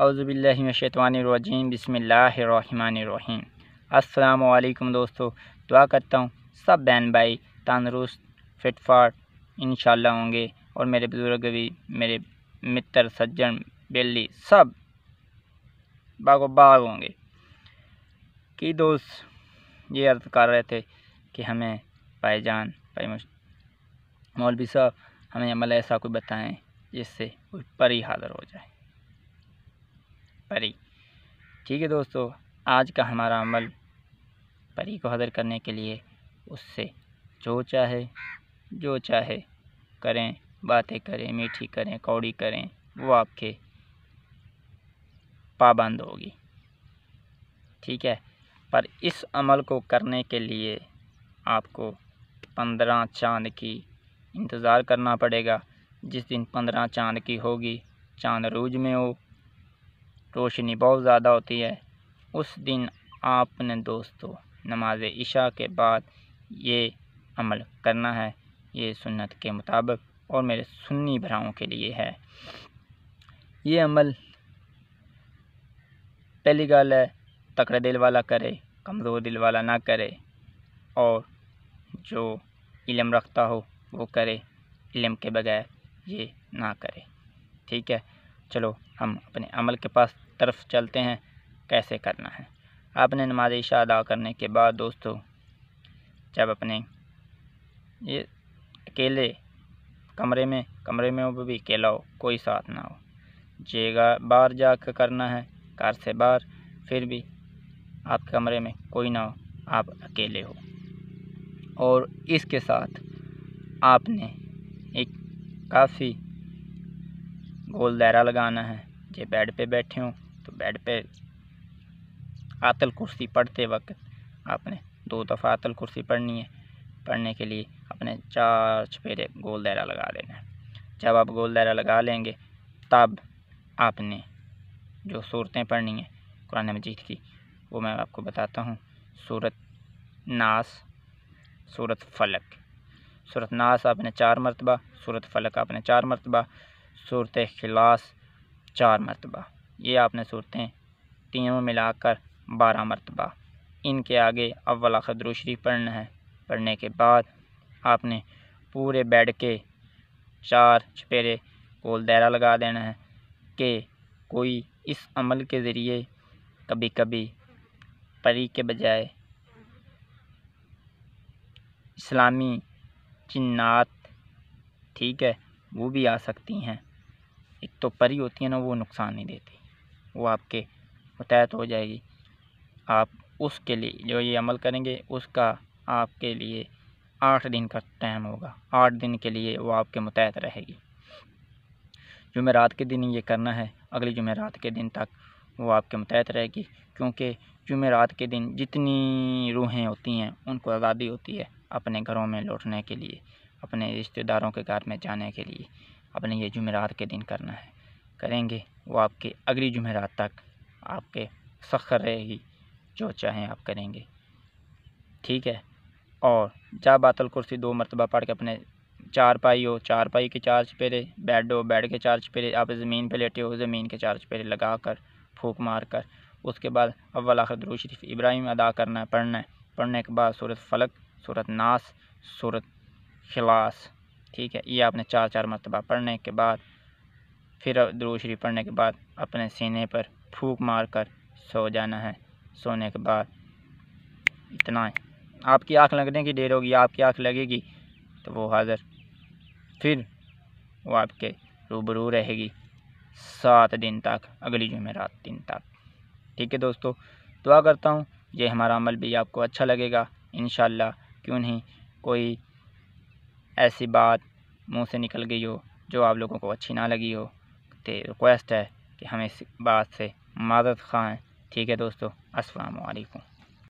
अवज़बिल्लिनशैतवानरजीम बसमीम अल्लाम दोस्तों दुआ करता हूँ सब बहन भाई तंदरुस्त फिटफाट इन होंगे और मेरे बुज़ुर्ग भी मेरे मित्र सज्जन बेली सब बागो बाग होंगे कि दोस्त ये अर्ज़ कर रहे थे कि हमें भाई जान भाई मौलवी साहब हमें अमल ऐसा कोई बताएं जिससे कोई परी हाज़र हो जाए परी ठीक है दोस्तों आज का हमारा अमल परी को हदर करने के लिए उससे जो चाहे जो चाहे करें बातें करें मीठी करें कौड़ी करें वो आपके पाबंद होगी ठीक है पर इस अमल को करने के लिए आपको पंद्रह चांद की इंतज़ार करना पड़ेगा जिस दिन पंद्रह चांद की होगी चांद रोज में हो रोशनी बहुत ज़्यादा होती है उस दिन आपने दोस्तों नमाज इशा के बाद ये अमल करना है ये सुन्नत के मुताबिक और मेरे सुन्नी भराओं के लिए है ये अमल पहली गल है तकड़े दिल वाला करे कमज़ोर दिल वाला ना करे और जो इलम रखता हो वो करे इलम के बगैर ये ना करे ठीक है चलो हम अपने अमल के पास तरफ चलते हैं कैसे करना है आपने नमाज ईशा अदा करने के बाद दोस्तों जब अपने ये अकेले कमरे में कमरे में वो भी अकेला हो कोई साथ ना हो जेगा बाहर जा कर करना है कार से बाहर फिर भी आप कमरे में कोई ना हो आप अकेले हो और इसके साथ आपने एक काफ़ी गोल दायरा लगाना है जे बेड पे बैठे हों तो बेड पे आतल कुर्सी पढ़ते वक्त आपने दो दफ़ा आतल कुर्सी पढ़नी है पढ़ने के लिए अपने चार छपेरे गोल दायरा लगा लेना है जब आप गोल दायरा लगा लेंगे तब आपने जो सूरतें पढ़नी हैं कुरान मजीद की वो मैं आपको बताता हूँ सूरत नास सूरत फलक सूरत नास आपने चार मरतबा सूरत फलक आपने चार मरतबा सूरत खिलास चार मरतबा ये आपने सूरतें तीनों मिलाकर बारह मरतबा इनके आगे अव्वल खदरू शरीफ पढ़ना है पढ़ने के बाद आपने पूरे बेड के चार छपेरे गोल दायरा लगा देना है कि कोई इस अमल के ज़रिए कभी कभी परी के बजाय इस्लामी जिन्नात ठीक है वो भी आ सकती हैं एक तो परी होती है ना वो नुकसान नहीं देती वो आपके मुतहत हो जाएगी आप उसके लिए जो ये अमल करेंगे उसका आपके लिए आठ दिन का टाइम होगा आठ दिन के लिए वो आपके मुतहत रहेगी जुमेरात के दिन ये करना है अगली जुमेरात के दिन तक वो आपके मुतहत रहेगी क्योंकि जुमेरात के दिन जितनी रूहें होती हैं उनको आज़ादी होती है अपने घरों में लौटने के लिए अपने रिश्तेदारों के घर में जाने के लिए आपने ये जुमेरात के दिन करना है करेंगे वो आपके अगली जुमेरात तक आपके सखर रहेगी जो चाहें आप करेंगे ठीक है और जा बातल कुर्सी दो मरतबा पढ़ के अपने चार पाई हो चार पाई के चार चपेरे बेड हो बेड के चार चपेरे आप ज़मीन पे लेटे हो ज़मीन के चार चपेरे लगा कर फूक मार कर उसके बाद अव्वल आखिर दरू शरीफ इब्राहिम अदा करना है पढ़ना है पढ़ने के बाद सूरत फलक सूरत नास सूरत खिलास ठीक है ये आपने चार चार मरतबा पढ़ने के बाद फिर दरूशरी पढ़ने के बाद अपने सीने पर फूक मार कर सो जाना है सोने के बाद इतना है आपकी आँख लगने की देर होगी आपकी आँख लगेगी तो वो हाज़र फिर वो आपके रूबरू रहेगी सात दिन तक अगली जुमेरात दिन तक ठीक है दोस्तों दुआ करता हूँ ये हमारा अमल भी आपको अच्छा लगेगा इन क्यों नहीं कोई ऐसी बात मुंह से निकल गई हो जो आप लोगों को अच्छी ना लगी हो तो रिक्वेस्ट है कि हमें इस बात से मदद खाएँ ठीक है दोस्तों अस्सलाम वालेकुम